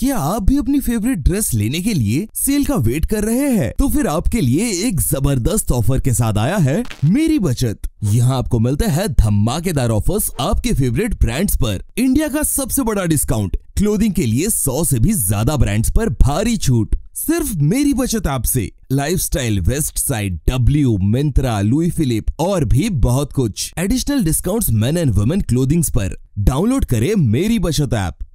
क्या आप भी अपनी फेवरेट ड्रेस लेने के लिए सेल का वेट कर रहे हैं तो फिर आपके लिए एक जबरदस्त ऑफर के साथ आया है मेरी बचत यहाँ आपको मिलता है धमाकेदार ऑफर्स आपके फेवरेट ब्रांड्स पर इंडिया का सबसे बड़ा डिस्काउंट क्लोथिंग के लिए सौ से भी ज्यादा ब्रांड्स पर भारी छूट सिर्फ Meri Bachat app life lifestyle Westside W Myntra Louis Philippe और भी बहुत कुछ additional discounts men and women clothings पर डाउनलोड करें मेरी बचत ऐप